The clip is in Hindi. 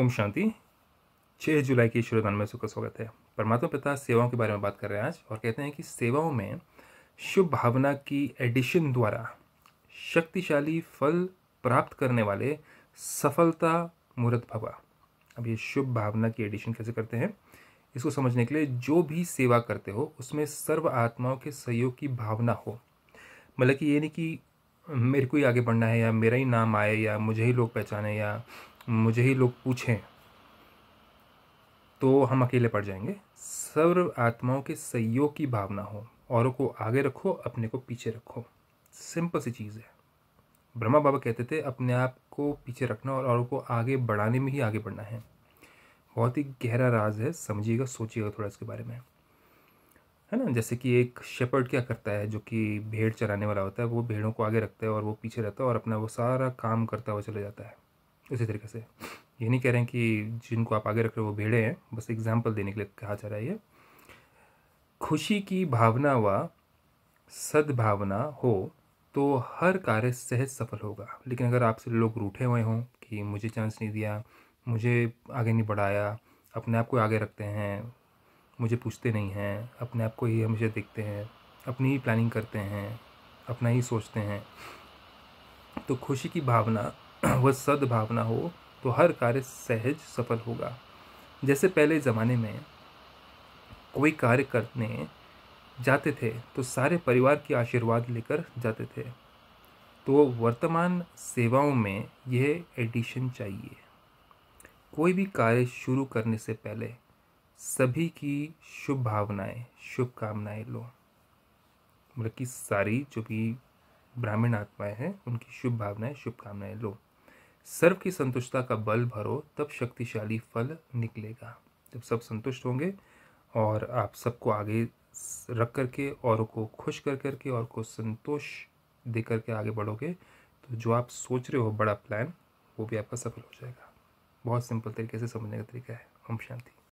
ओम शांति छः जुलाई की ईश्वर में का स्वागत है परमात्मा पिता सेवाओं के बारे में बात कर रहे हैं आज और कहते हैं कि सेवाओं में शुभ भावना की एडिशन द्वारा शक्तिशाली फल प्राप्त करने वाले सफलता मूर्त भवा अब ये शुभ भावना की एडिशन कैसे करते हैं इसको समझने के लिए जो भी सेवा करते हो उसमें सर्व आत्माओं के सहयोग की भावना हो मतलब कि ये नहीं कि मेरे को ही आगे बढ़ना है या मेरा ही नाम आए या मुझे ही लोग पहचाने या मुझे ही लोग पूछें तो हम अकेले पड़ जाएंगे सर्व आत्माओं के सहयोग की भावना हो औरों को आगे रखो अपने को पीछे रखो सिंपल सी चीज़ है ब्रह्मा बाबा कहते थे अपने आप को पीछे रखना और औरों को आगे बढ़ाने में ही आगे बढ़ना है बहुत ही गहरा राज है समझिएगा सोचिएगा थोड़ा इसके बारे में है ना जैसे कि एक शेपर्ड क्या करता है जो कि भेड़ चराने वाला होता है वो भेड़ों को आगे रखता है और वो पीछे रहता है और अपना वो सारा काम करता हुआ चला जाता है इसी तरीके से ये नहीं कह रहे हैं कि जिनको आप आगे रख रहे हो वो भेड़े हैं बस एग्जाम्पल देने के लिए कहा जा रहा है ये खुशी की भावना व सद्भावना हो तो हर कार्य सहज सफल होगा लेकिन अगर आपसे लोग रूठे हुए हों कि मुझे चांस नहीं दिया मुझे आगे नहीं बढ़ाया अपने आप को आगे रखते हैं मुझे पूछते नहीं हैं अपने आप को ही हमेशा देखते हैं अपनी ही प्लानिंग करते हैं अपना ही सोचते हैं तो खुशी की भावना वह सद्भावना हो तो हर कार्य सहज सफल होगा जैसे पहले ज़माने में कोई कार्य करने जाते थे तो सारे परिवार के आशीर्वाद लेकर जाते थे तो वर्तमान सेवाओं में यह एडिशन चाहिए कोई भी कार्य शुरू करने से पहले सभी की शुभ भावनाएँ शुभकामनाएँ लो मतलब कि सारी जो भी ब्राह्मण आत्माएं हैं उनकी शुभ भावनाएँ शुभकामनाएँ लो सर्व की संतुष्टता का बल भरो तब शक्तिशाली फल निकलेगा जब सब संतुष्ट होंगे और आप सबको आगे रख करके और को खुश कर करके और को संतोष दे करके आगे बढ़ोगे तो जो आप सोच रहे हो बड़ा प्लान वो भी आपका सफल हो जाएगा बहुत सिंपल तरीके से समझने का तरीका है ओम शांति